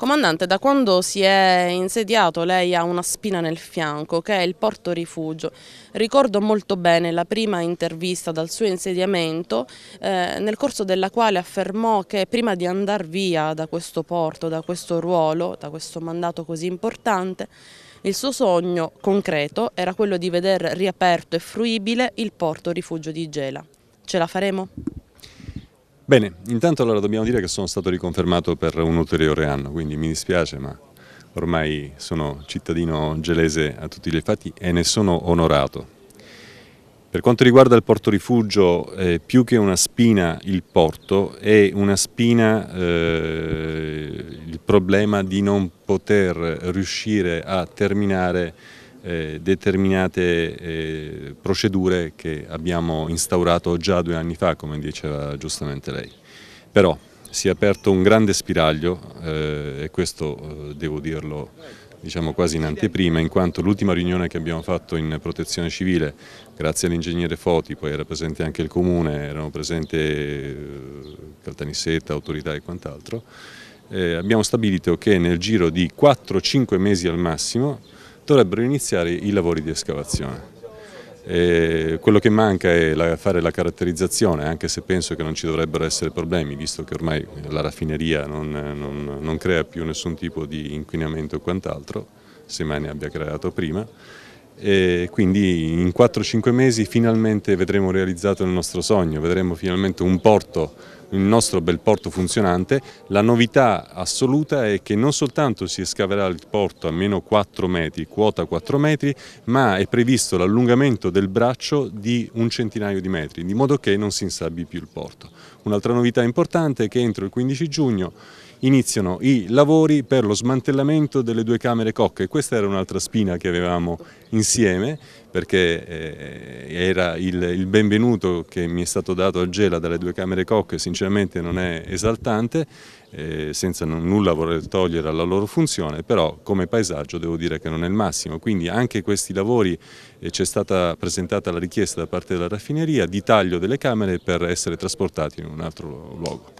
Comandante, da quando si è insediato lei ha una spina nel fianco che è il porto rifugio. Ricordo molto bene la prima intervista dal suo insediamento eh, nel corso della quale affermò che prima di andare via da questo porto, da questo ruolo, da questo mandato così importante, il suo sogno concreto era quello di vedere riaperto e fruibile il porto rifugio di Gela. Ce la faremo? Bene, intanto allora dobbiamo dire che sono stato riconfermato per un ulteriore anno, quindi mi dispiace ma ormai sono cittadino gelese a tutti gli effetti e ne sono onorato. Per quanto riguarda il porto rifugio, eh, più che una spina il porto, è una spina eh, il problema di non poter riuscire a terminare eh, determinate eh, procedure che abbiamo instaurato già due anni fa, come diceva giustamente lei. Però si è aperto un grande spiraglio eh, e questo eh, devo dirlo diciamo quasi in anteprima, in quanto l'ultima riunione che abbiamo fatto in protezione civile, grazie all'ingegnere Foti, poi era presente anche il comune, erano presenti eh, Caltanissetta, autorità e quant'altro, eh, abbiamo stabilito che nel giro di 4-5 mesi al massimo dovrebbero iniziare i lavori di escavazione. E quello che manca è fare la caratterizzazione, anche se penso che non ci dovrebbero essere problemi, visto che ormai la raffineria non, non, non crea più nessun tipo di inquinamento o quant'altro, se mai ne abbia creato prima. E quindi in 4-5 mesi finalmente vedremo realizzato il nostro sogno, vedremo finalmente un porto il nostro bel porto funzionante. La novità assoluta è che non soltanto si escaverà il porto a meno 4 metri, quota 4 metri, ma è previsto l'allungamento del braccio di un centinaio di metri, di modo che non si insabbi più il porto. Un'altra novità importante è che entro il 15 giugno iniziano i lavori per lo smantellamento delle due camere cocche. Questa era un'altra spina che avevamo insieme perché eh, era il, il, benvenuto che mi è stato dato a Gela dalle due camere cocche, sinceramente non è esaltante, eh, senza nulla voler togliere alla loro funzione, però come paesaggio devo dire che non è il massimo, quindi anche questi lavori eh, c'è stata presentata la richiesta da parte della raffineria di taglio delle camere per essere trasportati in un altro luogo.